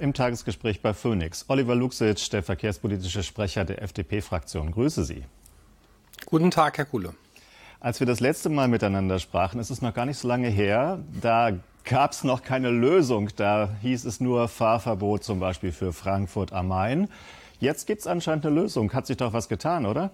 Im Tagesgespräch bei Phoenix. Oliver Luxic, der verkehrspolitische Sprecher der FDP-Fraktion. Grüße Sie. Guten Tag, Herr Kuhle. Als wir das letzte Mal miteinander sprachen, ist es noch gar nicht so lange her, da gab es noch keine Lösung. Da hieß es nur Fahrverbot zum Beispiel für Frankfurt am Main. Jetzt gibt es anscheinend eine Lösung. Hat sich doch was getan, oder?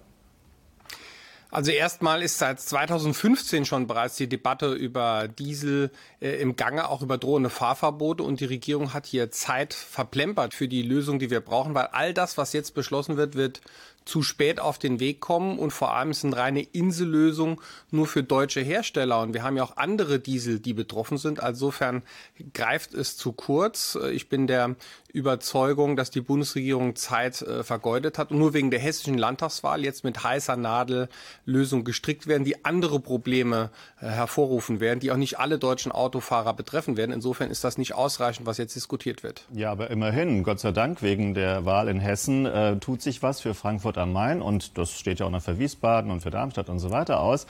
Also erstmal ist seit 2015 schon bereits die Debatte über Diesel äh, im Gange, auch über drohende Fahrverbote. Und die Regierung hat hier Zeit verplempert für die Lösung, die wir brauchen, weil all das, was jetzt beschlossen wird, wird zu spät auf den Weg kommen und vor allem sind reine Insellösung nur für deutsche Hersteller und wir haben ja auch andere Diesel, die betroffen sind. Also insofern greift es zu kurz. Ich bin der Überzeugung, dass die Bundesregierung Zeit äh, vergeudet hat und nur wegen der hessischen Landtagswahl jetzt mit heißer Nadel Lösungen gestrickt werden, die andere Probleme äh, hervorrufen werden, die auch nicht alle deutschen Autofahrer betreffen werden. Insofern ist das nicht ausreichend, was jetzt diskutiert wird. Ja, aber immerhin, Gott sei Dank, wegen der Wahl in Hessen äh, tut sich was für Frankfurt Frankfurt am Main und das steht ja auch noch für Wiesbaden und für Darmstadt und so weiter aus.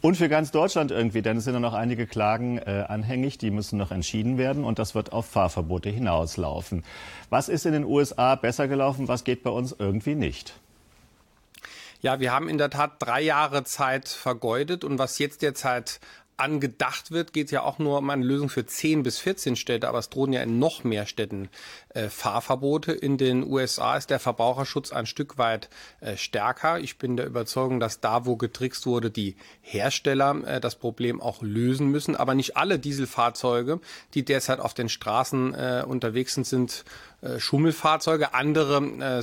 Und für ganz Deutschland irgendwie, denn es sind ja noch einige Klagen äh, anhängig, die müssen noch entschieden werden und das wird auf Fahrverbote hinauslaufen. Was ist in den USA besser gelaufen, was geht bei uns irgendwie nicht? Ja, wir haben in der Tat drei Jahre Zeit vergeudet und was jetzt derzeit angedacht wird, geht es ja auch nur um eine Lösung für 10 bis 14 Städte, aber es drohen ja in noch mehr Städten äh, Fahrverbote. In den USA ist der Verbraucherschutz ein Stück weit äh, stärker. Ich bin der Überzeugung, dass da, wo getrickst wurde, die Hersteller äh, das Problem auch lösen müssen. Aber nicht alle Dieselfahrzeuge, die derzeit auf den Straßen äh, unterwegs sind, sind äh, Schummelfahrzeuge. Andere äh,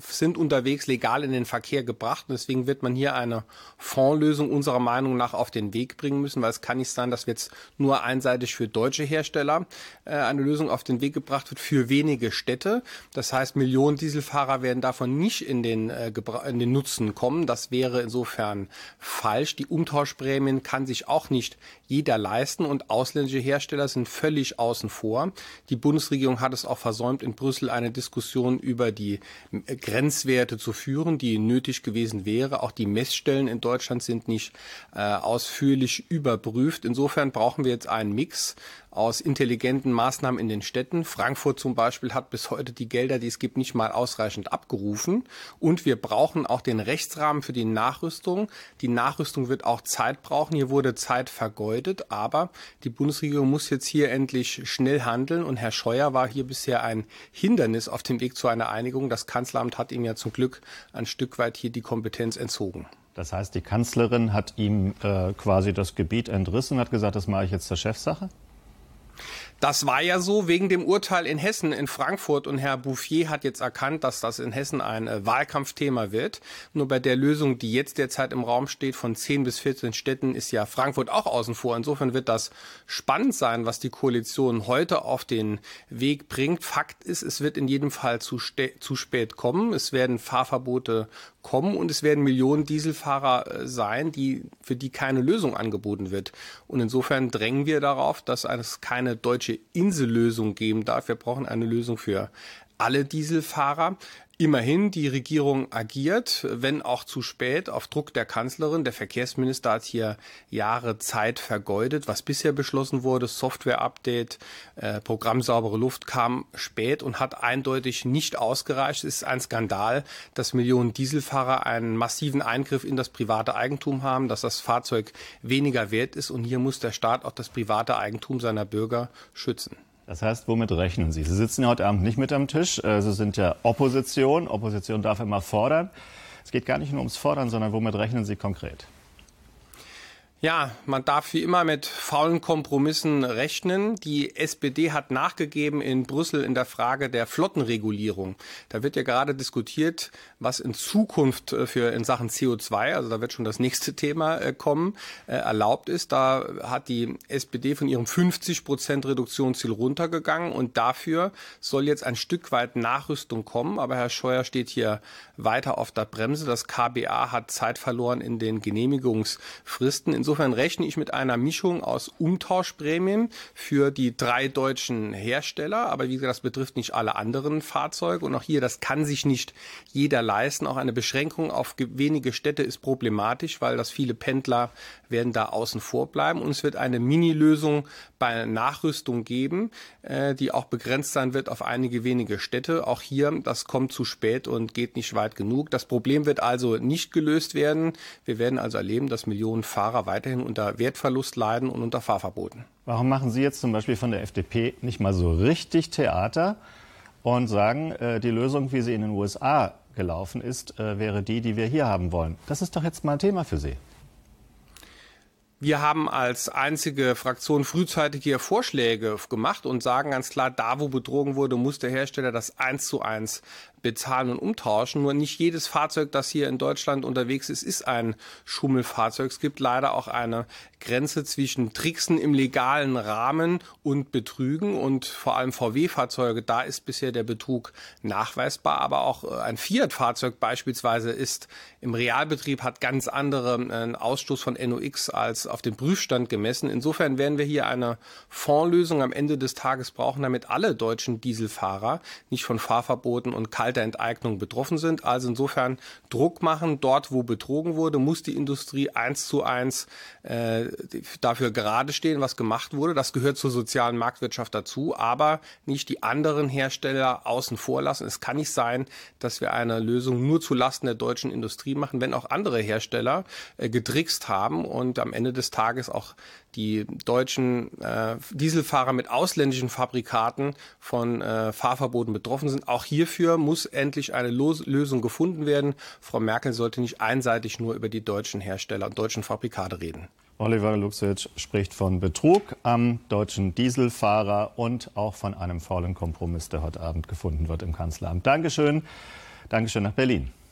sind unterwegs legal in den Verkehr gebracht. Und deswegen wird man hier eine Fondslösung unserer Meinung nach auf den Weg bringen müssen, weil es kann nicht sein, dass jetzt nur einseitig für deutsche Hersteller äh, eine Lösung auf den Weg gebracht wird für wenige Städte. Das heißt, Millionen Dieselfahrer werden davon nicht in den, in den Nutzen kommen. Das wäre insofern falsch. Die Umtauschprämien kann sich auch nicht jeder leisten und ausländische Hersteller sind völlig außen vor. Die Bundesregierung hat es auch versäumt, in Brüssel eine Diskussion über die äh, Grenzwerte zu führen, die nötig gewesen wäre. Auch die Messstellen in Deutschland sind nicht äh, ausführlich überprüft. Insofern brauchen wir jetzt einen Mix aus intelligenten Maßnahmen in den Städten. Frankfurt zum Beispiel hat bis heute die Gelder, die es gibt, nicht mal ausreichend abgerufen. Und wir brauchen auch den Rechtsrahmen für die Nachrüstung. Die Nachrüstung wird auch Zeit brauchen. Hier wurde Zeit vergeudet, aber die Bundesregierung muss jetzt hier endlich schnell handeln. Und Herr Scheuer war hier bisher ein Hindernis auf dem Weg zu einer Einigung. Das Kanzleramt hat ihm ja zum Glück ein Stück weit hier die Kompetenz entzogen. Das heißt, die Kanzlerin hat ihm äh, quasi das Gebiet entrissen, hat gesagt, das mache ich jetzt zur Chefsache? Das war ja so wegen dem Urteil in Hessen, in Frankfurt. Und Herr Bouffier hat jetzt erkannt, dass das in Hessen ein äh, Wahlkampfthema wird. Nur bei der Lösung, die jetzt derzeit im Raum steht, von 10 bis 14 Städten, ist ja Frankfurt auch außen vor. Insofern wird das spannend sein, was die Koalition heute auf den Weg bringt. Fakt ist, es wird in jedem Fall zu, zu spät kommen. Es werden Fahrverbote kommen und es werden Millionen Dieselfahrer äh, sein, die, für die keine Lösung angeboten wird. Und insofern drängen wir darauf, dass es keine deutsche deutsche Insellösung geben darf. Wir brauchen eine Lösung für alle Dieselfahrer. Immerhin, die Regierung agiert, wenn auch zu spät, auf Druck der Kanzlerin. Der Verkehrsminister hat hier Jahre Zeit vergeudet. Was bisher beschlossen wurde, Software-Update, äh, Programm Saubere Luft, kam spät und hat eindeutig nicht ausgereicht. Es ist ein Skandal, dass Millionen Dieselfahrer einen massiven Eingriff in das private Eigentum haben, dass das Fahrzeug weniger wert ist. Und hier muss der Staat auch das private Eigentum seiner Bürger schützen. Das heißt, womit rechnen Sie? Sie sitzen ja heute Abend nicht mit am Tisch. Äh, Sie sind ja Opposition. Opposition darf immer fordern. Es geht gar nicht nur ums Fordern, sondern womit rechnen Sie konkret? Ja, man darf wie immer mit faulen Kompromissen rechnen. Die SPD hat nachgegeben in Brüssel in der Frage der Flottenregulierung. Da wird ja gerade diskutiert, was in Zukunft äh, für in Sachen CO2, also da wird schon das nächste Thema äh, kommen, äh, erlaubt ist. Da hat die SPD von ihrem 50 Prozent Reduktionsziel runtergegangen und dafür soll jetzt ein Stück weit Nachrüstung kommen. Aber Herr Scheuer steht hier weiter auf der Bremse. Das KBA hat Zeit verloren in den Genehmigungsfristen. Insofern Insofern rechne ich mit einer Mischung aus Umtauschprämien für die drei deutschen Hersteller. Aber wie gesagt, das betrifft nicht alle anderen Fahrzeuge. Und auch hier, das kann sich nicht jeder leisten. Auch eine Beschränkung auf wenige Städte ist problematisch, weil das viele Pendler werden da außen vor bleiben. Und es wird eine Mini-Lösung bei Nachrüstung geben, äh, die auch begrenzt sein wird auf einige wenige Städte. Auch hier, das kommt zu spät und geht nicht weit genug. Das Problem wird also nicht gelöst werden. Wir werden also erleben, dass Millionen Fahrer weit weiterhin unter Wertverlust leiden und unter Fahrverboten. Warum machen Sie jetzt zum Beispiel von der FDP nicht mal so richtig Theater und sagen, äh, die Lösung, wie sie in den USA gelaufen ist, äh, wäre die, die wir hier haben wollen? Das ist doch jetzt mal ein Thema für Sie. Wir haben als einzige Fraktion frühzeitig hier Vorschläge gemacht und sagen ganz klar, da wo betrogen wurde, muss der Hersteller das eins zu eins bezahlen und umtauschen. Nur nicht jedes Fahrzeug, das hier in Deutschland unterwegs ist, ist ein Schummelfahrzeug. Es gibt leider auch eine Grenze zwischen Tricksen im legalen Rahmen und Betrügen. Und vor allem VW-Fahrzeuge, da ist bisher der Betrug nachweisbar. Aber auch äh, ein Fiat-Fahrzeug beispielsweise ist im Realbetrieb, hat ganz andere äh, Ausstoß von NOx als auf dem Prüfstand gemessen. Insofern werden wir hier eine Fondslösung am Ende des Tages brauchen, damit alle deutschen Dieselfahrer nicht von Fahrverboten und Kalt der Enteignung betroffen sind. Also insofern Druck machen, dort wo betrogen wurde, muss die Industrie eins zu eins äh, dafür gerade stehen, was gemacht wurde. Das gehört zur sozialen Marktwirtschaft dazu, aber nicht die anderen Hersteller außen vor lassen. Es kann nicht sein, dass wir eine Lösung nur zu Lasten der deutschen Industrie machen, wenn auch andere Hersteller äh, getrickst haben und am Ende des Tages auch die deutschen äh, Dieselfahrer mit ausländischen Fabrikaten von äh, Fahrverboten betroffen sind. Auch hierfür muss endlich eine Los Lösung gefunden werden. Frau Merkel sollte nicht einseitig nur über die deutschen Hersteller und deutschen Fabrikate reden. Oliver Luxewitsch spricht von Betrug am deutschen Dieselfahrer und auch von einem faulen Kompromiss, der heute Abend gefunden wird im Kanzleramt. Dankeschön. Dankeschön nach Berlin.